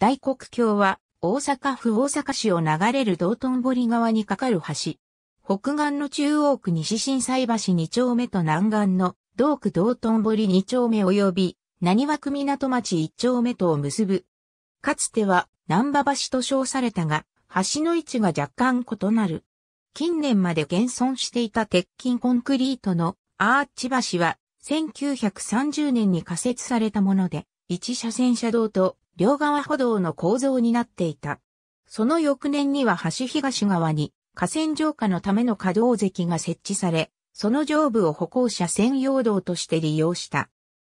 大国橋は大阪府大阪市を流れる道頓堀川に架かる橋。北岸の中央区西新斎橋2丁目と南岸の道区道頓堀2丁目及び何区港町1丁目とを結ぶ。かつては南波橋と称されたが、橋の位置が若干異なる。近年まで現存していた鉄筋コンクリートのアーチ橋は1930年に仮設されたもので、一車線車道と両側歩道の構造になっていた。その翌年には橋東側に河川浄化のための可動石が設置され、その上部を歩行者専用道として利用した。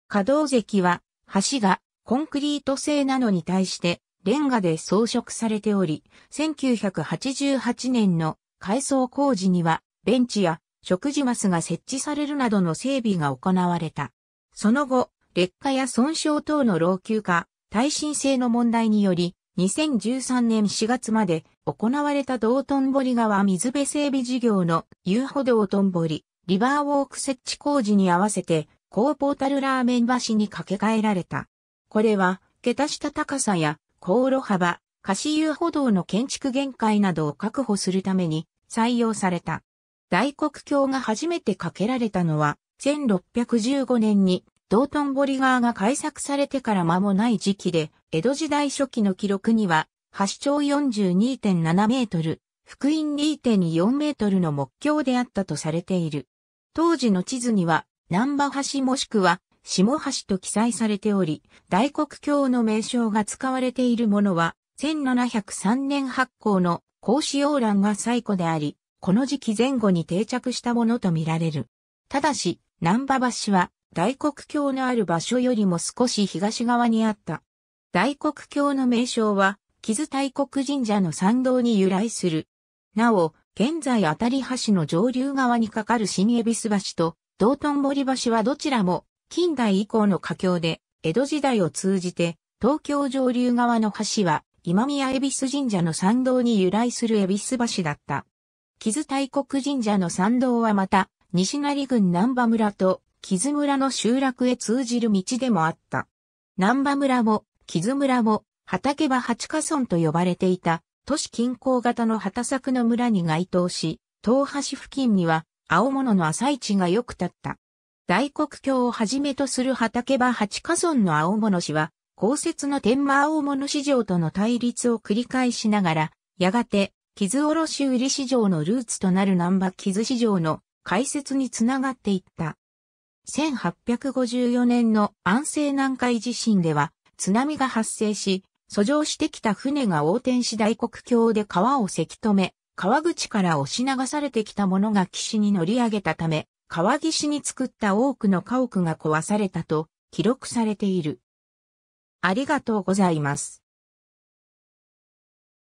可動石は橋がコンクリート製なのに対してレンガで装飾されており、1988年の改装工事にはベンチや食事マスが設置されるなどの整備が行われた。その後、劣化や損傷等の老朽化、耐震性の問題により、2013年4月まで行われた道頓堀川水辺整備事業の遊歩道頓堀リバーウォーク設置工事に合わせて高ポータルラーメン橋に架け替えられた。これは、桁下高さや航路幅、貸し遊歩道の建築限界などを確保するために採用された。大黒橋が初めて架けられたのは1615年に道頓堀川が開削されてから間もない時期で、江戸時代初期の記録には、橋長42.7メートル、福音2.4メートルの木橋であったとされている。当時の地図には、南波橋もしくは、下橋と記載されており、大国橋の名称が使われているものは、1703年発行の孔子洋欄が最古であり、この時期前後に定着したものとみられる。ただし、南波橋は大黒橋のある場所よりも少し東側にあった。大黒橋の名称は、木津大国神社の参道に由来する。なお、現在当たり橋の上流側に架かる新恵比寿橋と道頓堀橋はどちらも近代以降の架橋で、江戸時代を通じて東京上流側の橋は今宮恵比寿神社の参道に由来する恵比寿橋だった。木津大国神社の参道はまた、西成郡南波村と木津村の集落へ通じる道でもあった。南波村も、木津村も、畑場八花村と呼ばれていた、都市近郊型の畑作の村に該当し、東橋付近には、青物の朝市がよく立った。大黒境をはじめとする畑場八花村の青物市は、公設の天満青物市場との対立を繰り返しながら、やがて、木津卸売市場のルーツとなる南波木津市場の開設につながっていった。1854年の安政南海地震では津波が発生し、遡上してきた船が横転し大黒橋で川をせき止め、川口から押し流されてきたものが岸に乗り上げたため、川岸に作った多くの家屋が壊されたと記録されている。ありがとうございます。